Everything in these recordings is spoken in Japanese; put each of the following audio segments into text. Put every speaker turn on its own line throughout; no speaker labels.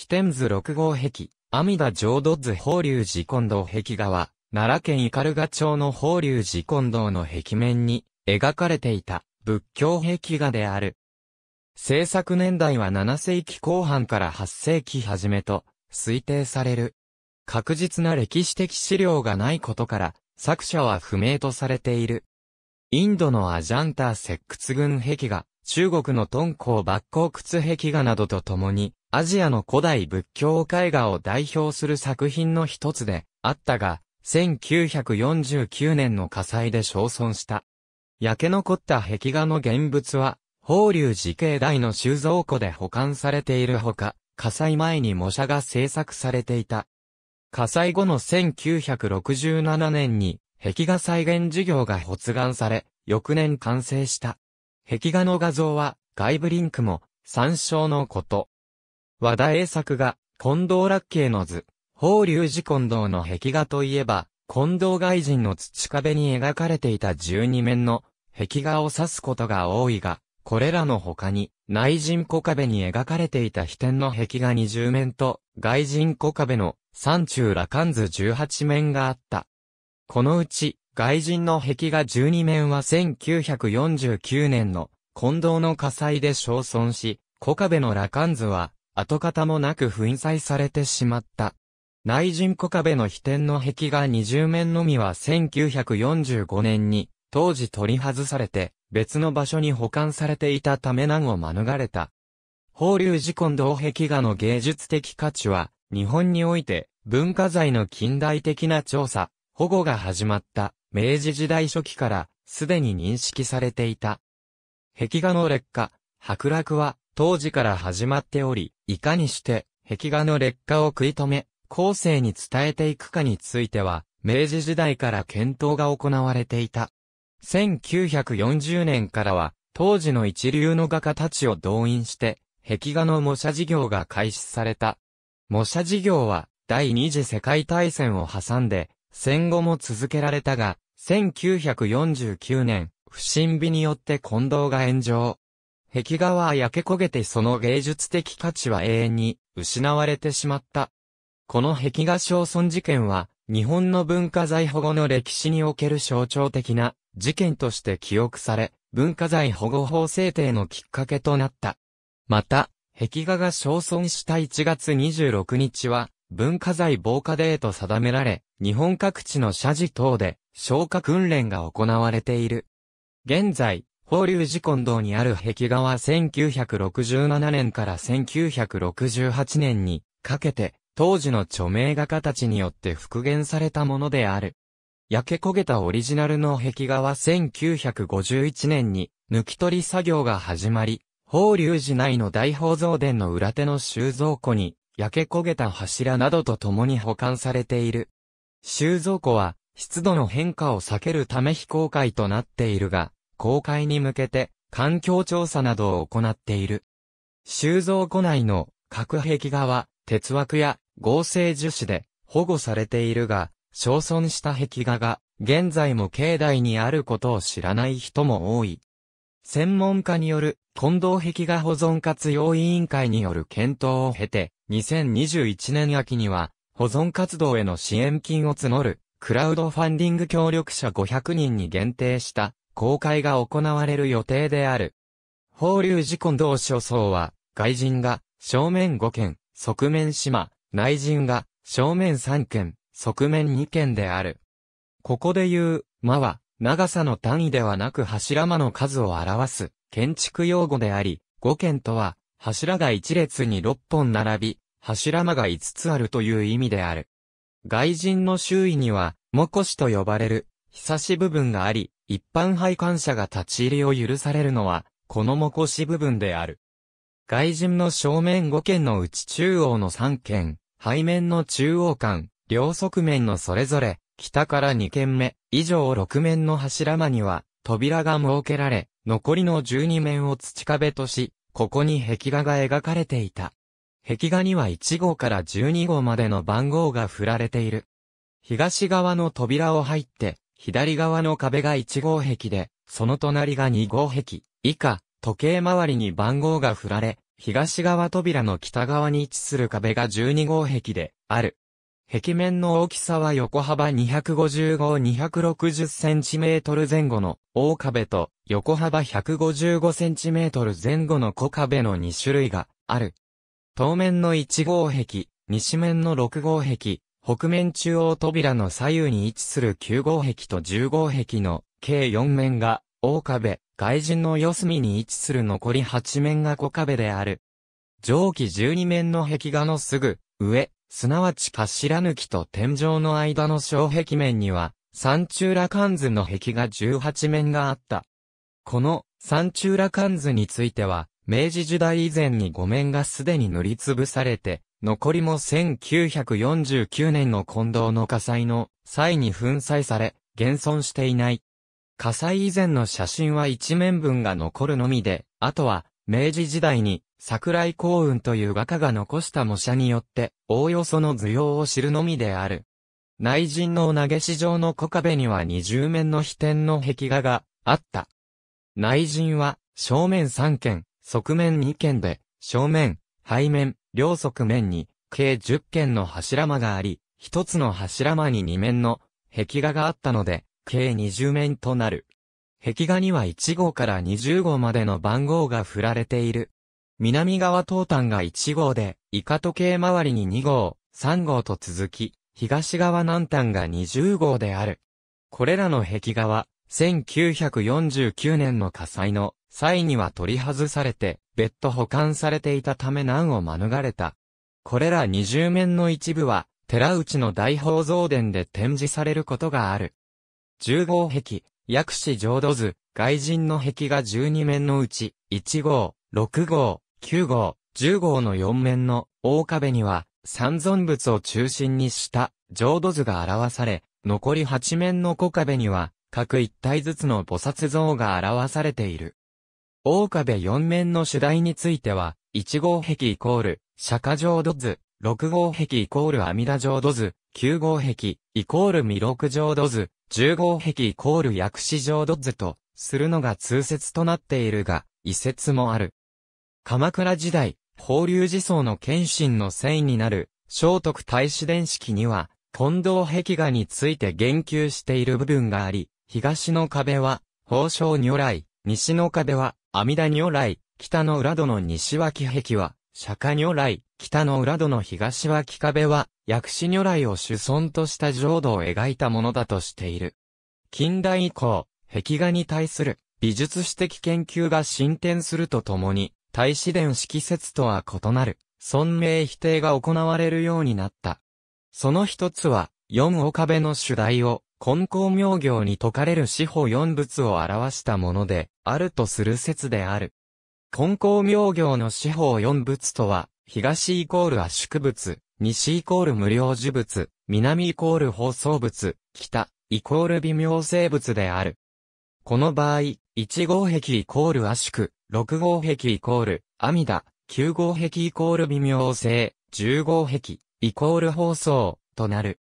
飛天図六号壁、阿弥陀浄土図法隆寺近道壁画は、奈良県斑鳩町の法隆寺近道の壁面に描かれていた仏教壁画である。制作年代は7世紀後半から8世紀初めと推定される。確実な歴史的資料がないことから作者は不明とされている。インドのアジャンター石窟群壁画、中国の敦煌抜光窟壁画などと共にアジアの古代仏教絵画を代表する作品の一つであったが、1949年の火災で焼損した。焼け残った壁画の現物は、法隆寺境内の収蔵庫で保管されているほか、火災前に模写が制作されていた。火災後の1967年に、壁画再現事業が発願され、翌年完成した。壁画の画像は、外部リンクも、参照のこと。和田栄作が、近藤楽慶の図、法隆寺近藤の壁画といえば、近藤外人の土壁に描かれていた十二面の壁画を指すことが多いが、これらの他に、内人小壁に描かれていた飛天の壁画二十面と、外人小壁の山中羅漢図十八面があった。このうち、外人の壁画十二面は1949年の近藤の火災で焼損し、小壁の羅漢図は跡形もなく粉砕されてしまった。内人小壁の秘典の壁画20面のみは1945年に当時取り外されて別の場所に保管されていたため難を免れた。法隆寺近道壁画の芸術的価値は日本において文化財の近代的な調査、保護が始まった明治時代初期からすでに認識されていた。壁画の劣化、白落は当時から始まっており、いかにして壁画の劣化を食い止め、後世に伝えていくかについては、明治時代から検討が行われていた。1940年からは、当時の一流の画家たちを動員して、壁画の模写事業が開始された。模写事業は、第二次世界大戦を挟んで、戦後も続けられたが、1949年、不審火によって近藤が炎上。壁画は焼け焦げてその芸術的価値は永遠に失われてしまった。この壁画焼損事件は、日本の文化財保護の歴史における象徴的な事件として記憶され、文化財保護法制定のきっかけとなった。また、壁画が焼損した1月26日は、文化財防火デーと定められ、日本各地の社寺等で消火訓練が行われている。現在、法隆寺近道にある壁画は1967年から1968年にかけて、当時の著名画家たちによって復元されたものである。焼け焦げたオリジナルの壁画は1951年に抜き取り作業が始まり、法隆寺内の大宝蔵殿の裏手の収蔵庫に焼け焦げた柱などと共に保管されている。収蔵庫は湿度の変化を避けるため非公開となっているが、公開に向けて、環境調査などを行っている。収蔵庫内の核壁画は、鉄枠や合成樹脂で保護されているが、焼損した壁画が、現在も境内にあることを知らない人も多い。専門家による近藤壁画保存活用委員会による検討を経て、2021年秋には、保存活動への支援金を募る、クラウドファンディング協力者500人に限定した公開が行われる予定である。法隆寺近道所僧は、外人が正面5件、側面島、内人が正面3件、側面2件である。ここで言う、間は、長さの単位ではなく柱間の数を表す、建築用語であり、5件とは、柱が1列に6本並び、柱間が5つあるという意味である。外人の周囲には、もこしと呼ばれるひし部分があり、一般配管者が立ち入りを許されるのは、このもこし部分である。外順の正面5軒のうち中央の3軒、背面の中央間、両側面のそれぞれ、北から2軒目、以上6面の柱間には、扉が設けられ、残りの12面を土壁とし、ここに壁画が描かれていた。壁画には1号から12号までの番号が振られている。東側の扉を入って、左側の壁が1号壁で、その隣が2号壁。以下、時計回りに番号が振られ、東側扉の北側に位置する壁が12号壁で、ある。壁面の大きさは横幅255-260センチメートル前後の大壁と横幅155センチメートル前後の小壁の2種類がある。当面の1号壁、西面の6号壁、北面中央扉の左右に位置する9号壁と10号壁の計4面が大壁、外人の四隅に位置する残り8面が小壁である。上記12面の壁画のすぐ上、すなわち頭抜きと天井の間の小壁面には、三中羅漢図の壁画18面があった。この三中羅漢図については、明治時代以前に5面がすでに塗りつぶされて、残りも1949年の近藤の火災の際に粉砕され、現存していない。火災以前の写真は一面分が残るのみで、あとは、明治時代に桜井幸雲という画家が残した模写によって、おおよその図様を知るのみである。内陣の投げ市場の小壁には二重面の飛天の壁画があった。内陣は正面三件、側面二件で、正面、背面、両側面に、計10軒の柱間があり、一つの柱間に2面の壁画があったので、計20面となる。壁画には1号から20号までの番号が振られている。南側東端が1号で、イカ時計回りに2号、3号と続き、東側南端が20号である。これらの壁画は、1949年の火災の際には取り外されて、別途保管されていたため難を免れた。これら二重面の一部は、寺内の大宝蔵殿で展示されることがある。十号壁、薬師浄土図、外人の壁が12面のうち、1号、6号、9号、10号の4面の大壁には、三尊物を中心にした浄土図が表され、残り8面の小壁には、各一体ずつの菩薩像が表されている。大壁四面の主題については、1号壁イコール、釈迦状、土図、6号壁イコール阿弥陀城土図、9号壁イコール弥勒城土図、10号壁イコール薬師城土図と、するのが通説となっているが、遺説もある。鎌倉時代、法隆寺僧の謙信の維になる、聖徳太子伝式には、近藤壁画について言及している部分があり、東の壁は、宝生如来、西の壁は、阿弥陀如来、北の浦戸の西脇壁は、釈迦如来、北の浦戸の東脇壁は、薬師如来を主尊とした浄土を描いたものだとしている。近代以降、壁画に対する美術史的研究が進展するとともに、大自伝式説とは異なる、尊名否定が行われるようになった。その一つは、四岡部の主題を、根光明行に説かれる四方四仏を表したもので、あるとする説である。根高妙行の四方四仏とは、東イコール圧縮物、西イコール無料樹物、南イコール放送物、北イコール微妙生物である。この場合、1号壁イコール圧縮、6号壁イコール阿弥陀、9号壁イコール微妙性、10号壁イコール放送となる。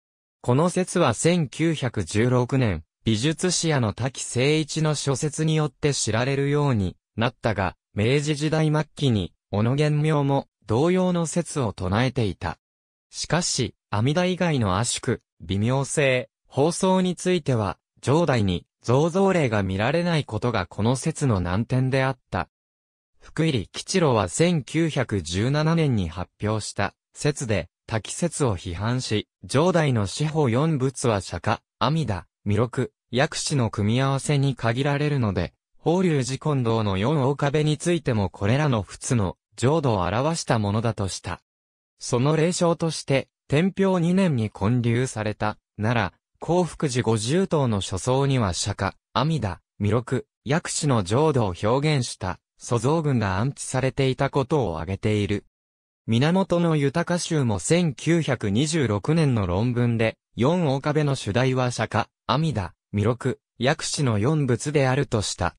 この説は1916年、美術史屋の滝誠一の諸説によって知られるようになったが、明治時代末期に、小野玄明も同様の説を唱えていた。しかし、阿弥陀以外の圧縮、微妙性、放送については、上代に造像例が見られないことがこの説の難点であった。福入吉郎は1917年に発表した説で、多説を批判し、上代の司法四仏は釈迦、阿弥陀、弥勒、薬師の組み合わせに限られるので、法隆寺近道の四大壁についてもこれらの仏の浄土を表したものだとした。その霊障として、天平二年に建立された、奈良、幸福寺五十頭の所層には釈迦、阿弥陀、弥勒、薬師の浄土を表現した祖像群が安置されていたことを挙げている。源の豊州も1926年の論文で、四大壁の主題は釈迦、阿弥陀、弥勒、薬師の四仏であるとした。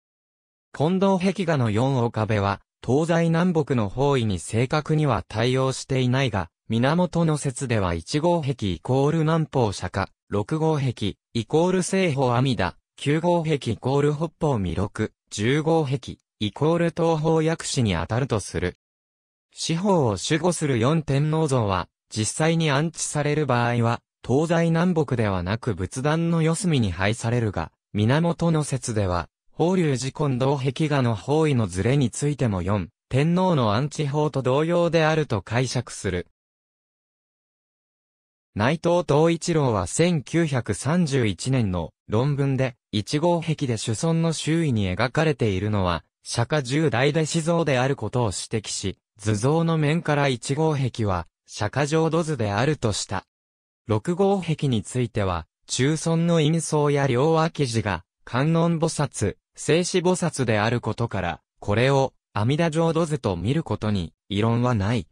近藤壁画の四岡部は、東西南北の方位に正確には対応していないが、源の説では1号壁イコール南方釈迦、6号壁イコール西方阿弥陀、9号壁イコール北方弥勒、10号壁イコール東方薬師に当たるとする。四方を守護する四天王像は、実際に安置される場合は、東西南北ではなく仏壇の四隅に配されるが、源の説では、法隆寺近道壁画の方位のズレについても4、天皇の安置法と同様であると解釈する。内藤東一郎は1931年の論文で、一号壁で主尊の周囲に描かれているのは、釈迦十大弟子像であることを指摘し、図像の面から一号壁は、釈迦浄土図であるとした。六号壁については、中尊の陰相や両脇寺が、観音菩薩、静止菩薩であることから、これを、阿弥陀浄土図と見ることに、異論はない。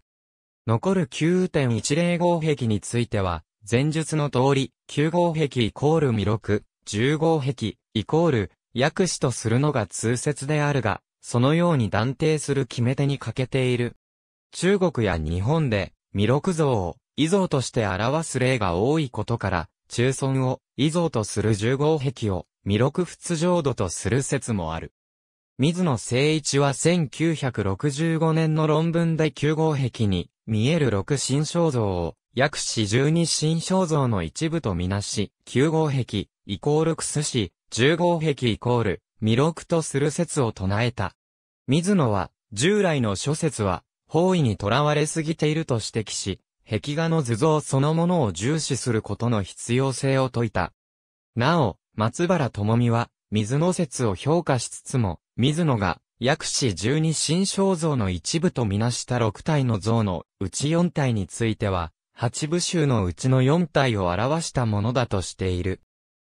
残る9.10号壁については、前述の通り、9号壁イコール弥勒、10号壁イコール薬師とするのが通説であるが、そのように断定する決め手に欠けている。中国や日本で、弥勒像を遺像として表す例が多いことから、中村を遺像とする十号壁を弥勒仏浄土とする説もある。水野聖一は1965年の論文で9号壁に見える6新肖像を約四十二新肖像の一部とみなし、9号壁イコールクス氏、10号壁イコール弥勒とする説を唱えた。水野は従来の諸説は方位にとらわれすぎていると指摘し、壁画の図像そのものを重視することの必要性を説いた。なお、松原智美は、水野説を評価しつつも、水野が、薬師十二神肖像の一部とみなした六体の像のうち四体については、八部衆のうちの四体を表したものだとしている。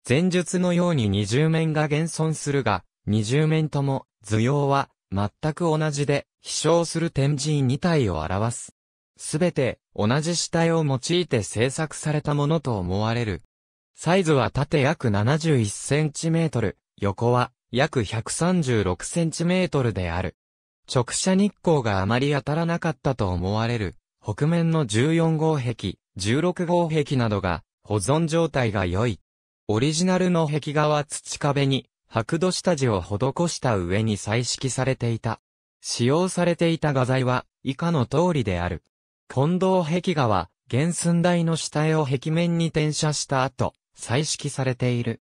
前述のように二重面が現存するが、二重面とも図様は全く同じで、飛翔する天神二体を表す。すべて同じ死体を用いて制作されたものと思われる。サイズは縦約7 1トル、横は約1 3 6トルである。直射日光があまり当たらなかったと思われる、北面の14号壁、16号壁などが保存状態が良い。オリジナルの壁画は土壁に白土下地を施した上に彩色されていた。使用されていた画材は以下の通りである。近藤壁画は、原寸大の下絵を壁面に転写した後、彩色されている。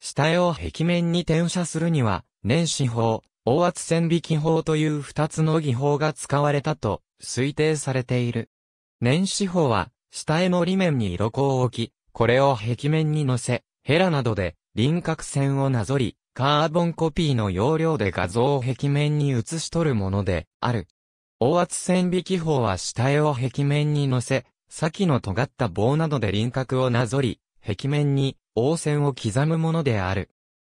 下絵を壁面に転写するには、年始法、大圧線引き法という二つの技法が使われたと推定されている。年始法は、下絵の裏面に色粉を置き、これを壁面に乗せ、ヘラなどで輪郭線をなぞり、カーボンコピーの要領で画像を壁面に写し取るものである。大圧線引き法は下絵を壁面に乗せ、先の尖った棒などで輪郭をなぞり、壁面に応線を刻むものである。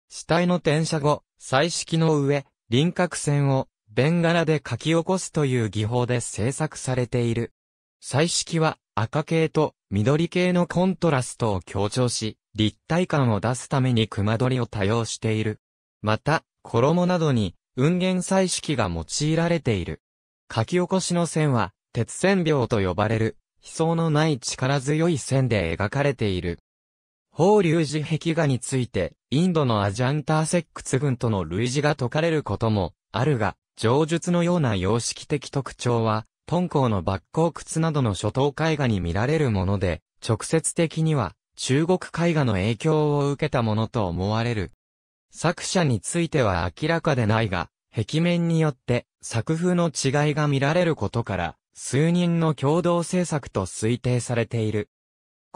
下絵の転写後、彩色の上、輪郭線をベン柄で書き起こすという技法で制作されている。彩色は赤系と緑系のコントラストを強調し、立体感を出すために熊取りを多用している。また、衣などに、雲源彩色が用いられている。書き起こしの線は、鉄線描と呼ばれる、悲壮のない力強い線で描かれている。法隆寺壁画について、インドのアジャンターセックツ群との類似が解かれることも、あるが、上述のような様式的特徴は、敦煌の抜光靴などの初等絵画に見られるもので、直接的には、中国絵画の影響を受けたものと思われる。作者については明らかでないが、壁面によって作風の違いが見られることから、数人の共同制作と推定されている。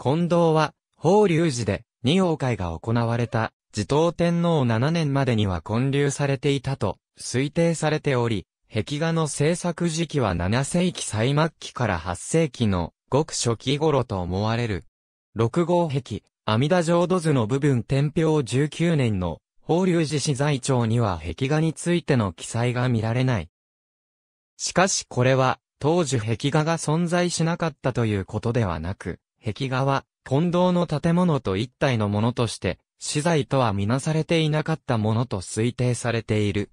近藤は、法隆寺で、二王会が行われた、自統天皇7年までには建立されていたと、推定されており、壁画の制作時期は7世紀最末期から8世紀の、ごく初期頃と思われる。六号壁、阿弥陀浄土図の部分天平19年の、法隆寺資在庁には壁画についての記載が見られない。しかしこれは、当時壁画が存在しなかったということではなく、壁画は、近藤の建物と一体のものとして、資材とはみなされていなかったものと推定されている。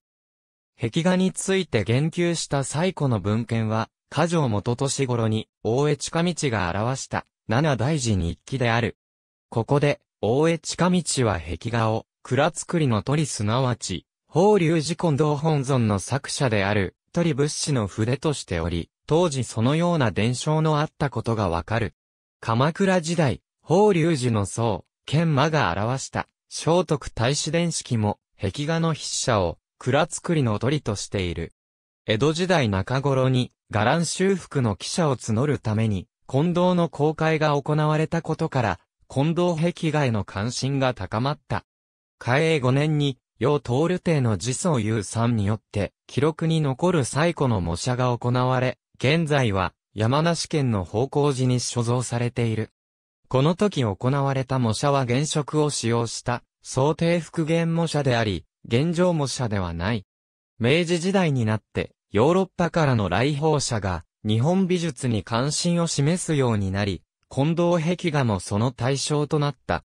壁画について言及した最古の文献は、過剰元年頃に、大江近道が表した、七大寺日記である。ここで、大江近道は壁画を、蔵造りの鳥すなわち、法隆寺近藤本尊の作者である、ったり物資の筆としており、当時そのような伝承のあったことがわかる。鎌倉時代、法隆寺の僧、剣魔が表した、聖徳太子伝式も、壁画の筆者を、蔵造りの鳥としている。江戸時代中頃に、伽藍修復の記者を募るために、近藤の公開が行われたことから、近藤壁画への関心が高まった。嘉永5年に、要通る帝の自尊優さんによって、記録に残る最古の模写が行われ、現在は、山梨県の方向寺に所蔵されている。この時行われた模写は原色を使用した、想定復元模写であり、現状模写ではない。明治時代になって、ヨーロッパからの来訪者が、日本美術に関心を示すようになり、近藤壁画もその対象となった。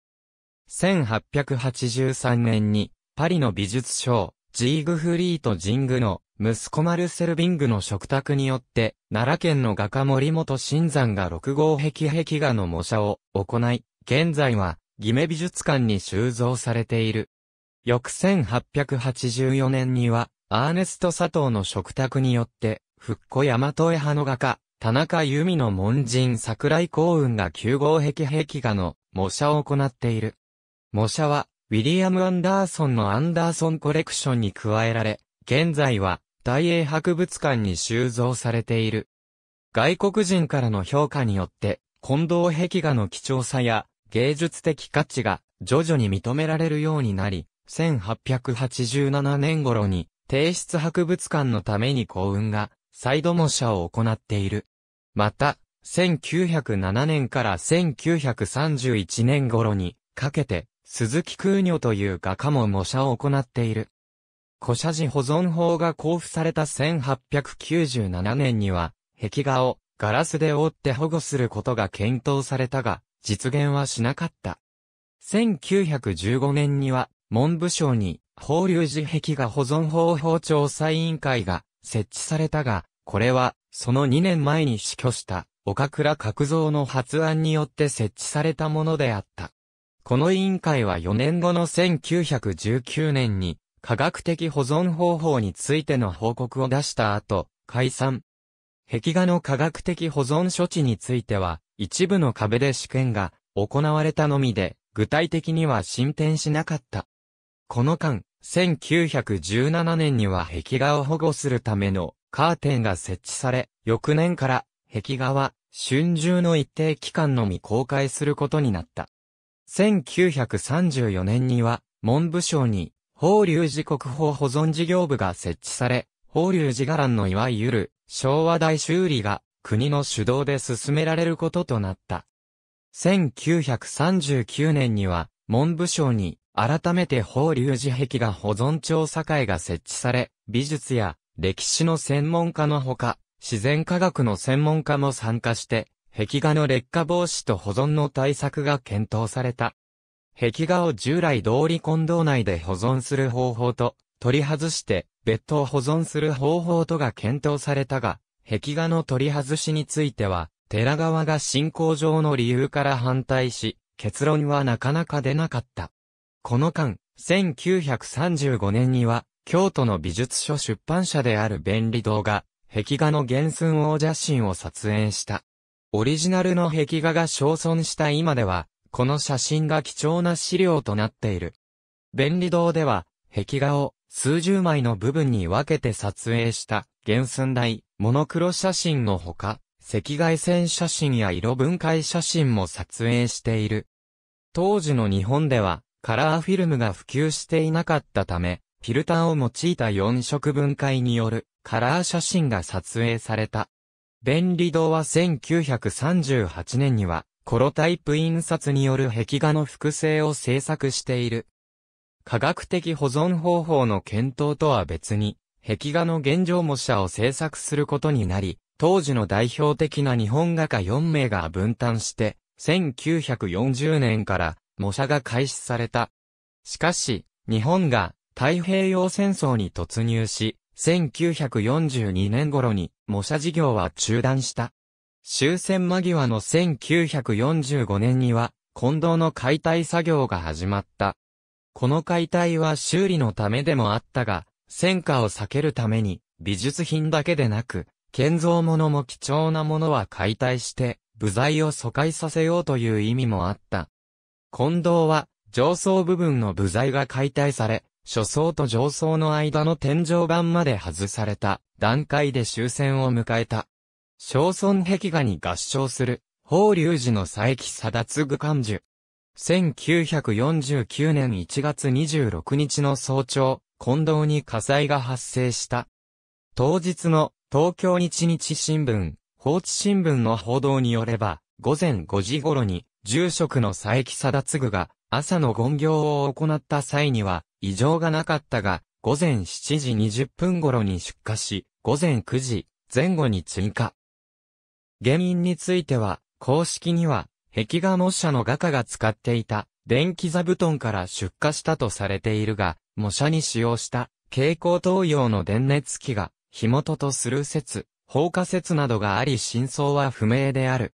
1883年にパリの美術賞、ジーグフリート・ジングの息子マルセル・ビングの食卓によって、奈良県の画家森本新山が6号壁壁画の模写を行い、現在は、ギメ美術館に収蔵されている。翌1884年には、アーネスト・佐藤の食卓によって、復古大和絵派の画家、田中由美の門人桜井幸運が9号壁壁画の模写を行っている。模写は、ウィリアム・アンダーソンのアンダーソンコレクションに加えられ、現在は大英博物館に収蔵されている。外国人からの評価によって、近藤壁画の貴重さや芸術的価値が徐々に認められるようになり、1887年頃に帝室博物館のために幸運が再度模写を行っている。また、1907年から1931年頃にかけて鈴木空女という画家も模写を行っている。古写字保存法が交付された1897年には、壁画をガラスで覆って保護することが検討されたが、実現はしなかった。1915年には、文部省に、法隆寺壁画保存法法調査委員会が設置されたが、これは、その2年前に死去した、岡倉角造の発案によって設置されたものであった。この委員会は4年後の1919年に、科学的保存方法についての報告を出した後、解散。壁画の科学的保存処置については、一部の壁で試験が行われたのみで、具体的には進展しなかった。この間、1917年には壁画を保護するためのカーテンが設置され、翌年から壁画は春秋の一定期間のみ公開することになった。1934年には、文部省に、法隆寺国宝保存事業部が設置され、法隆寺伽藍のいわゆる、昭和大修理が、国の主導で進められることとなった。1939年には、文部省に、改めて法隆寺壁画保存調査会が設置され、美術や歴史の専門家のほか、自然科学の専門家も参加して、壁画の劣化防止と保存の対策が検討された。壁画を従来通り混同内で保存する方法と、取り外して別途保存する方法とが検討されたが、壁画の取り外しについては、寺側が信仰上の理由から反対し、結論はなかなか出なかった。この間、1935年には、京都の美術書出版社である便利堂が、壁画の原寸王写真を撮影した。オリジナルの壁画が焼損した今では、この写真が貴重な資料となっている。便利堂では、壁画を数十枚の部分に分けて撮影した原寸大、モノクロ写真のほか、赤外線写真や色分解写真も撮影している。当時の日本では、カラーフィルムが普及していなかったため、フィルターを用いた4色分解によるカラー写真が撮影された。便利堂は1938年には、コロタイプ印刷による壁画の複製を制作している。科学的保存方法の検討とは別に、壁画の現状模写を制作することになり、当時の代表的な日本画家4名が分担して、1940年から模写が開始された。しかし、日本が太平洋戦争に突入し、1942年頃に模写事業は中断した。終戦間際の1945年には、近藤の解体作業が始まった。この解体は修理のためでもあったが、戦火を避けるために、美術品だけでなく、建造物も貴重なものは解体して、部材を疎開させようという意味もあった。近藤は、上層部分の部材が解体され、初層と上層の間の天井板まで外された段階で終戦を迎えた。小村壁画に合唱する、法隆寺の佐伯貞次漢樹。1949年1月26日の早朝、近藤に火災が発生した。当日の東京日日新聞、放置新聞の報道によれば、午前5時頃に、住職の佐伯貞次が朝の権行を行った際には、異常がなかったが、午前7時20分頃に出火し、午前9時前後に追加。原因については、公式には、壁画模写の画家が使っていた電気座布団から出火したとされているが、模写に使用した蛍光灯用の電熱器が火元とする説、放火説などがあり真相は不明である。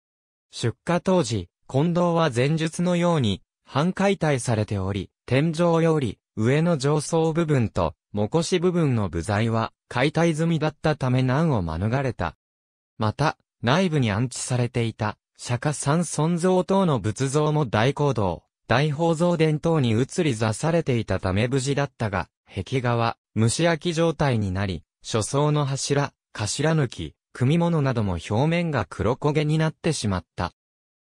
出火当時、近藤は前述のように半解体されており、天井より上の上層部分と、もこし部分の部材は、解体済みだったため難を免れた。また、内部に安置されていた、釈迦三尊像等の仏像も大講堂、大宝蔵殿等に移り座されていたため無事だったが、壁画は、蒸し焼き状態になり、初層の柱、頭抜き、組物なども表面が黒焦げになってしまった。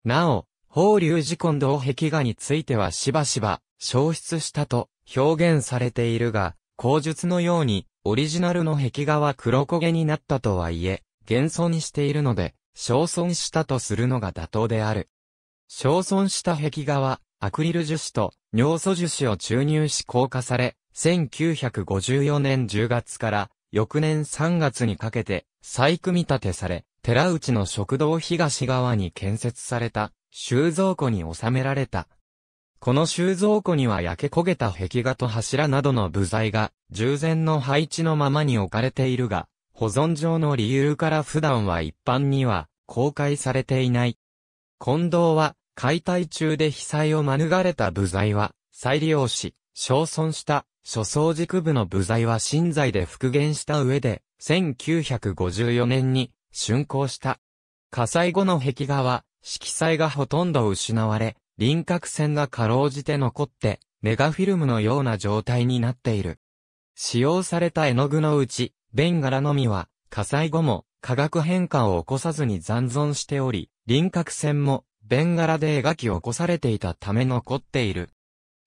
なお、法隆寺近道壁画についてはしばしば、消失したと表現されているが、口述のように、オリジナルの壁画は黒焦げになったとはいえ、現存しているので、焼損したとするのが妥当である。焼損した壁画は、アクリル樹脂と尿素樹脂を注入し硬化され、1954年10月から翌年3月にかけて再組み立てされ、寺内の食堂東側に建設された収蔵庫に収められたこの収蔵庫には焼け焦げた壁画と柱などの部材が、従前の配置のままに置かれているが、保存上の理由から普段は一般には公開されていない。近藤は、解体中で被災を免れた部材は、再利用し、焼損した、諸層軸部の部材は新材で復元した上で、1954年に、竣工した。火災後の壁画は、色彩がほとんど失われ、輪郭線がかろうじて残って、ネガフィルムのような状態になっている。使用された絵の具のうち、ベンガラのみは、火災後も化学変化を起こさずに残存しており、輪郭線もベンガラで描き起こされていたため残っている。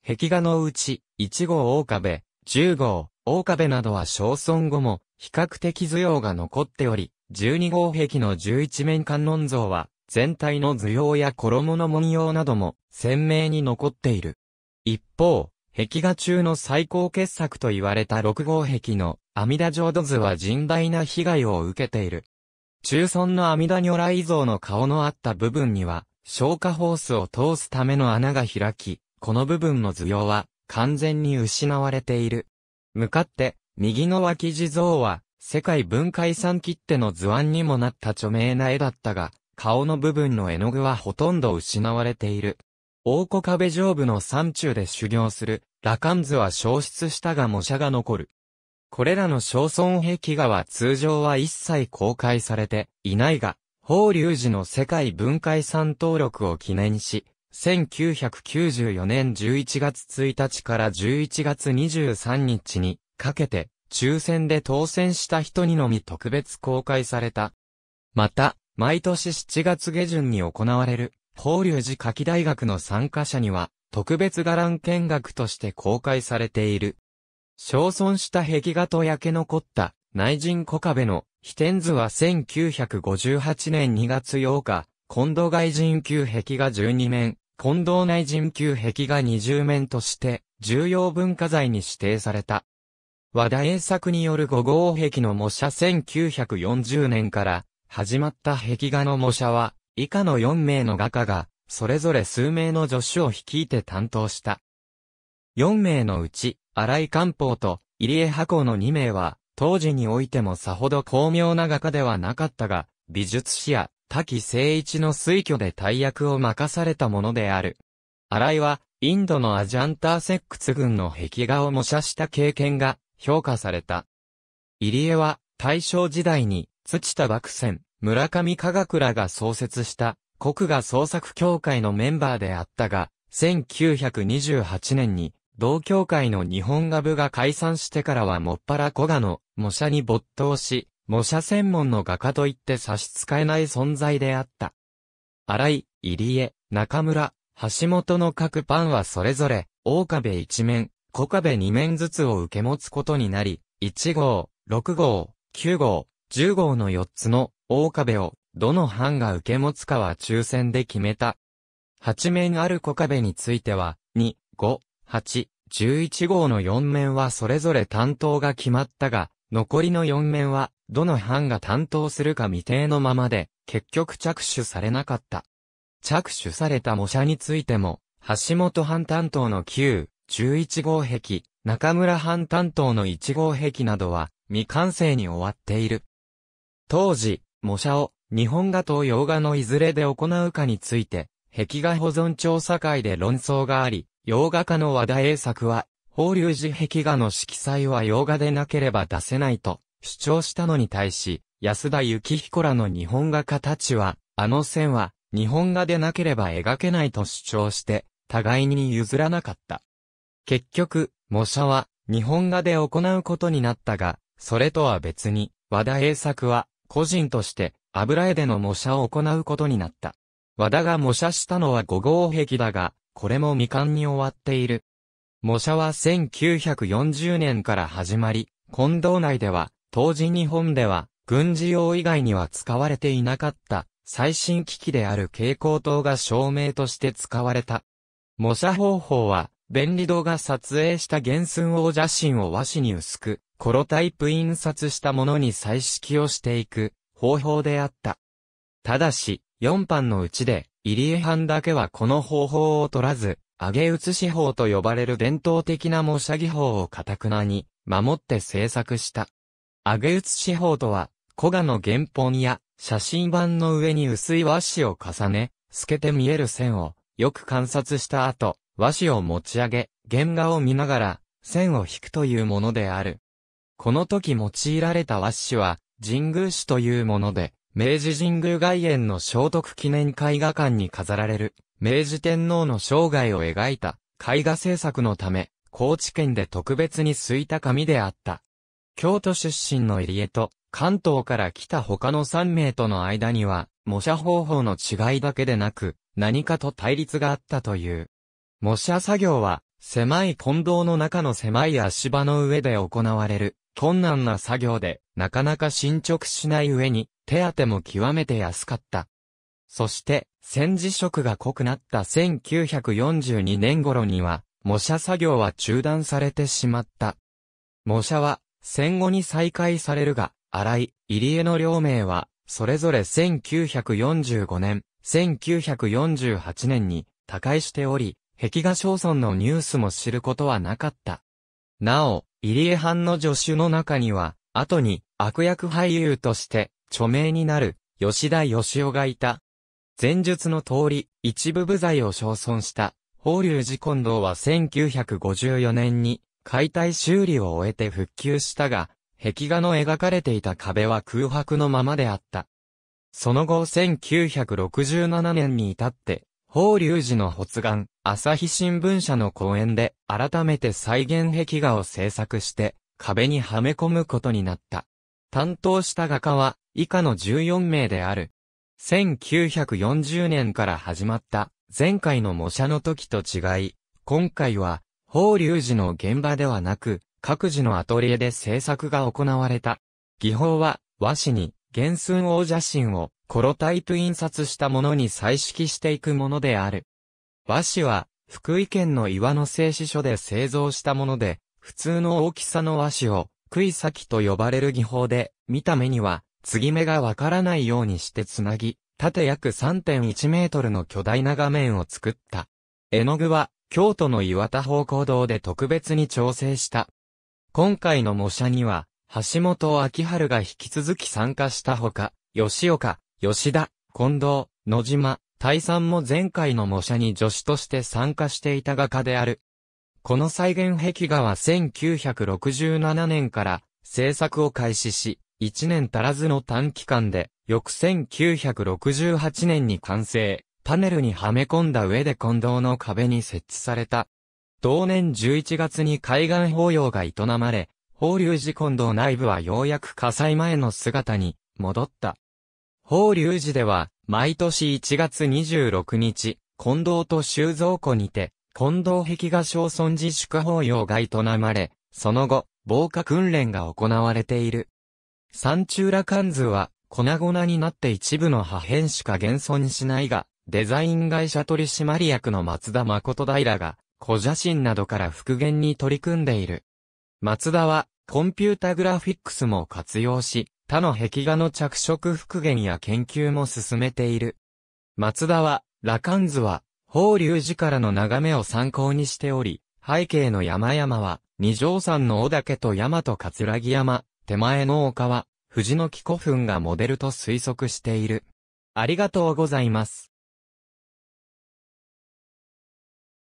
壁画のうち、1号大壁、10号大壁などは焼損後も比較的図用が残っており、12号壁の11面観音像は全体の図様や衣の文様なども鮮明に残っている。一方、壁画中の最高傑作と言われた六号壁の阿弥陀浄土図は甚大な被害を受けている。中尊の阿弥陀如来像の顔のあった部分には、消火ホースを通すための穴が開き、この部分の図様は完全に失われている。向かって、右の脇地蔵は、世界文化遺産切手の図案にもなった著名な絵だったが、顔の部分の絵の具はほとんど失われている。大小壁上部の山中で修行する、羅漢図は消失したが模写が残る。これらの小村壁画は通常は一切公開されていないが、法隆寺の世界文化遺産登録を記念し、1994年11月1日から11月23日にかけて、抽選で当選した人にのみ特別公開された。また、毎年7月下旬に行われる、法隆寺夏季大学の参加者には、特別伽藍見学として公開されている。焼損した壁画と焼け残った内陣小壁の秘天図は1958年2月8日、近藤外人級壁画12面、近藤内人級壁画20面として重要文化財に指定された。和田栄作による五号壁の模写1940年から始まった壁画の模写は、以下の4名の画家が、それぞれ数名の助手を率いて担当した。4名のうち、荒井官方と入江波光の2名は、当時においてもさほど巧妙な画家ではなかったが、美術史や滝聖一の推挙で大役を任されたものである。荒井は、インドのアジャンターセックス軍の壁画を模写した経験が評価された。入江は、大正時代に土田漠仙、村上科学らが創設した国画創作協会のメンバーであったが、1928年に同協会の日本画部が解散してからはもっぱら古画の模写に没頭し、模写専門の画家といって差し支えない存在であった。荒井、入江、中村、橋本の各パンはそれぞれ、大壁一面、小壁二面ずつを受け持つことになり、1号、6号、9号、10号の4つの大壁をどの班が受け持つかは抽選で決めた。8面ある小壁については、2、5、8、11号の4面はそれぞれ担当が決まったが、残りの4面は、どの班が担当するか未定のままで、結局着手されなかった。着手された模写についても、橋本班担当の9、11号壁、中村班担当の1号壁などは、未完成に終わっている。当時、模写を日本画と洋画のいずれで行うかについて、壁画保存調査会で論争があり、洋画家の和田栄作は、法隆寺壁画の色彩は洋画でなければ出せないと主張したのに対し、安田幸彦らの日本画家たちは、あの線は日本画でなければ描けないと主張して、互いに譲らなかった。結局、模写は日本画で行うことになったが、それとは別に、和田栄作は個人として油絵での模写を行うことになった。和田が模写したのは5号壁だが、これも未完に終わっている。模写は1940年から始まり、近藤内では、当時日本では、軍事用以外には使われていなかった、最新機器である蛍光灯が照明として使われた。模写方法は、便利動が撮影した原寸王写真を和紙に薄く、コロタイプ印刷したものに彩色をしていく方法であった。ただし、4版のうちで、入江藩だけはこの方法を取らず、上げ写し法と呼ばれる伝統的な模写技法をかたくなに守って制作した。上げ写し法とは、古賀の原本や写真版の上に薄い和紙を重ね、透けて見える線をよく観察した後、和紙を持ち上げ、原画を見ながら、線を引くというものである。この時用いられた和紙は、神宮紙というもので、明治神宮外苑の聖徳記念絵画館に飾られる、明治天皇の生涯を描いた絵画制作のため、高知県で特別にすいた紙であった。京都出身の入江と、関東から来た他の3名との間には、模写方法の違いだけでなく、何かと対立があったという。模写作業は、狭い混同の中の狭い足場の上で行われる、困難な作業で、なかなか進捗しない上に、手当も極めて安かった。そして、戦時色が濃くなった1942年頃には、模写作業は中断されてしまった。模写は、戦後に再開されるが、荒井、入江の両名は、それぞれ1945年、1948年に、他界しており、壁画商村のニュースも知ることはなかった。なお、入江藩の助手の中には、後に悪役俳優として著名になる吉田義雄がいた。前述の通り、一部部材を焼損した法隆寺近藤は1954年に解体修理を終えて復旧したが、壁画の描かれていた壁は空白のままであった。その後1967年に至って、法隆寺の発願、朝日新聞社の講演で改めて再現壁画を制作して壁にはめ込むことになった。担当した画家は以下の14名である。1940年から始まった前回の模写の時と違い、今回は法隆寺の現場ではなく各自のアトリエで制作が行われた。技法は和紙に原寸王写真をコロタイプ印刷したものに彩色していくものである。和紙は、福井県の岩の製紙所で製造したもので、普通の大きさの和紙を、杭先と呼ばれる技法で、見た目には、継ぎ目がわからないようにしてつなぎ、縦約3.1メートルの巨大な画面を作った。絵の具は、京都の岩田方向堂で特別に調整した。今回の模写には、橋本秋春が引き続き参加したほか、吉岡、吉田、近藤、野島、大産も前回の模写に助手として参加していた画家である。この再現壁画は1967年から制作を開始し、1年足らずの短期間で、翌1968年に完成、パネルにはめ込んだ上で近藤の壁に設置された。同年11月に海岸法要が営まれ、法隆寺近藤内部はようやく火災前の姿に戻った。法隆寺では、毎年1月26日、近藤と修造庫にて、近藤壁画小村自粛法要が営まれ、その後、防火訓練が行われている。山中羅漢図は、粉々になって一部の破片しか現存しないが、デザイン会社取締役の松田誠平が、小写真などから復元に取り組んでいる。松田は、コンピュータグラフィックスも活用し、他の壁画の着色復元や研究も進めている。松田は、羅漢図は、法隆寺からの眺めを参考にしており、背景の山々は、二条山の尾岳と大和葛城山、手前の丘は、藤の木古墳がモデルと推測している。ありがとうございます。